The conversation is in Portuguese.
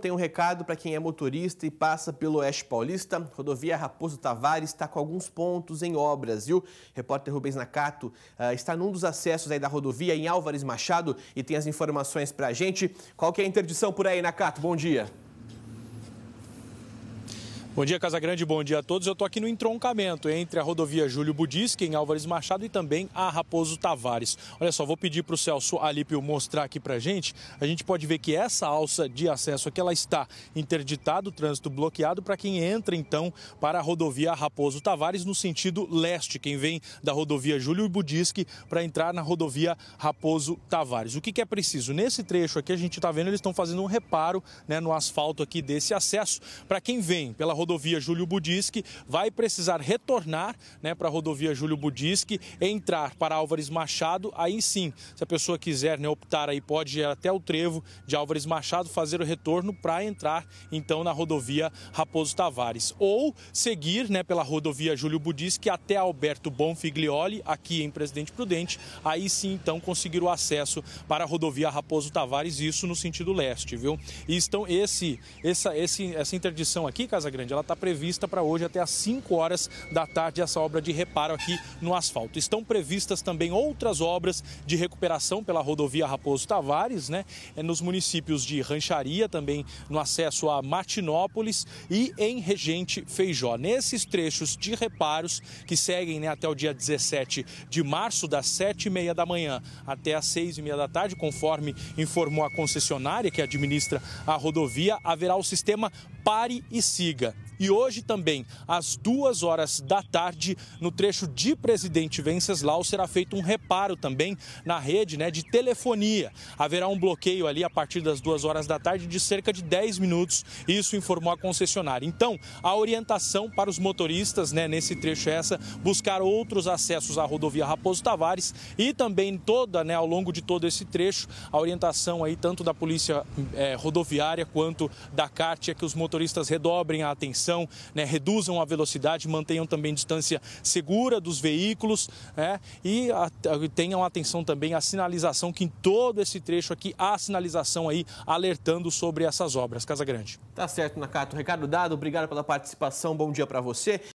Tem um recado para quem é motorista e passa pelo Oeste Paulista. Rodovia Raposo Tavares está com alguns pontos em obras, viu? Repórter Rubens Nakato uh, ah, está num dos acessos aí da rodovia em Álvares Machado e tem as informações para a gente. Qual que é a interdição por aí, Nakato? Bom dia. Bom dia, Casagrande, bom dia a todos. Eu estou aqui no entroncamento entre a rodovia Júlio Budisque, em Álvares Machado, e também a Raposo Tavares. Olha só, vou pedir para o Celso Alípio mostrar aqui para gente. A gente pode ver que essa alça de acesso aqui ela está interditada, o trânsito bloqueado para quem entra, então, para a rodovia Raposo Tavares, no sentido leste, quem vem da rodovia Júlio Budisque para entrar na rodovia Raposo Tavares. O que, que é preciso? Nesse trecho aqui, a gente está vendo, eles estão fazendo um reparo né, no asfalto aqui desse acesso para quem vem pela rodovia rodovia Júlio Budisque, vai precisar retornar né, para a rodovia Júlio Budisque, entrar para Álvares Machado, aí sim, se a pessoa quiser né, optar aí, pode ir até o trevo de Álvares Machado, fazer o retorno para entrar então na rodovia Raposo Tavares. Ou seguir né, pela rodovia Júlio Budisque até Alberto Bonfiglioli, aqui em Presidente Prudente, aí sim então conseguir o acesso para a rodovia Raposo Tavares, isso no sentido leste, viu? E estão esse, essa, esse, essa interdição aqui, Casa Grande grande. Ela está prevista para hoje até às 5 horas da tarde, essa obra de reparo aqui no asfalto. Estão previstas também outras obras de recuperação pela rodovia Raposo Tavares, né? É nos municípios de Rancharia, também no acesso a Matinópolis e em Regente Feijó. Nesses trechos de reparos que seguem né, até o dia 17 de março, das 7h30 da manhã até às 6h30 da tarde, conforme informou a concessionária que administra a rodovia, haverá o sistema Pare e Siga e hoje também, às duas horas da tarde, no trecho de Presidente Venceslau, será feito um reparo também na rede né, de telefonia. Haverá um bloqueio ali a partir das duas horas da tarde de cerca de 10 minutos, isso informou a concessionária. Então, a orientação para os motoristas né, nesse trecho é essa, buscar outros acessos à rodovia Raposo Tavares e também toda, né, ao longo de todo esse trecho, a orientação aí tanto da Polícia eh, Rodoviária quanto da CART é que os motoristas redobrem a atenção né, reduzam a velocidade, mantenham também distância segura dos veículos né, e a, a, tenham atenção também à sinalização, que em todo esse trecho aqui há sinalização aí alertando sobre essas obras. Casa Grande. Tá certo, Nakato. Recado dado, obrigado pela participação, bom dia para você.